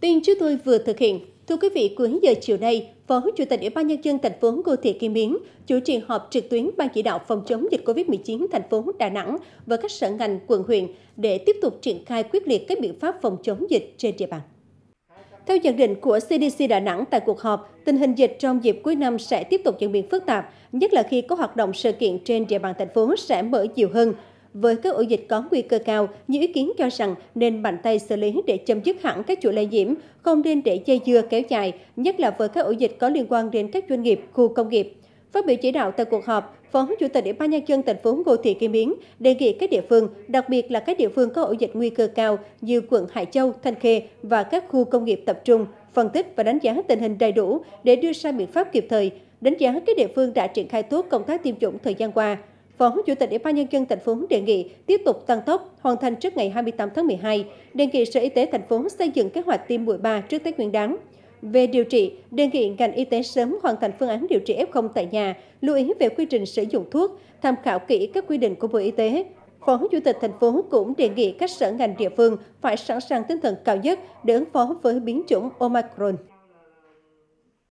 tin chúng tôi vừa thực hiện. Thưa quý vị, cuối giờ chiều nay, Phó Chủ tịch Ủy ban nhân dân thành phố Ngô Thị Kim Yến chủ trì họp trực tuyến Ban chỉ đạo phòng chống dịch COVID-19 thành phố Đà Nẵng và các sở ngành quận huyện để tiếp tục triển khai quyết liệt các biện pháp phòng chống dịch trên địa bàn. Theo nhận định của CDC Đà Nẵng tại cuộc họp, tình hình dịch trong dịp cuối năm sẽ tiếp tục diễn biến phức tạp, nhất là khi có hoạt động sự kiện trên địa bàn thành phố sẽ mở nhiều hơn, với các ổ dịch có nguy cơ cao, nhiều ý kiến cho rằng nên mạnh tay xử lý để chấm dứt hẳn các chuỗi lây nhiễm, không nên để dây dưa kéo dài, nhất là với các ổ dịch có liên quan đến các doanh nghiệp, khu công nghiệp. Phát biểu chỉ đạo tại cuộc họp, Phó Chủ tịch Ủy ban nhân dân thành phố Ngô Thị Kim Yến đề nghị các địa phương, đặc biệt là các địa phương có ổ dịch nguy cơ cao như quận Hải Châu, Thanh Khê và các khu công nghiệp tập trung, phân tích và đánh giá tình hình đầy đủ để đưa ra biện pháp kịp thời, đánh giá các địa phương đã triển khai tốt công tác tiêm chủng thời gian qua, Phó Chủ tịch Ủy ban Nhân dân thành phố đề nghị tiếp tục tăng tốc, hoàn thành trước ngày 28 tháng 12, đề nghị Sở Y tế thành phố xây dựng kế hoạch tiêm mũi 3 trước Tết Nguyên đán. Về điều trị, đề nghị ngành y tế sớm hoàn thành phương án điều trị F0 tại nhà, lưu ý về quy trình sử dụng thuốc, tham khảo kỹ các quy định của Bộ Y tế. Phó Chủ tịch thành phố cũng đề nghị các sở ngành địa phương phải sẵn sàng tinh thần cao nhất để ứng phó với biến chủng Omicron.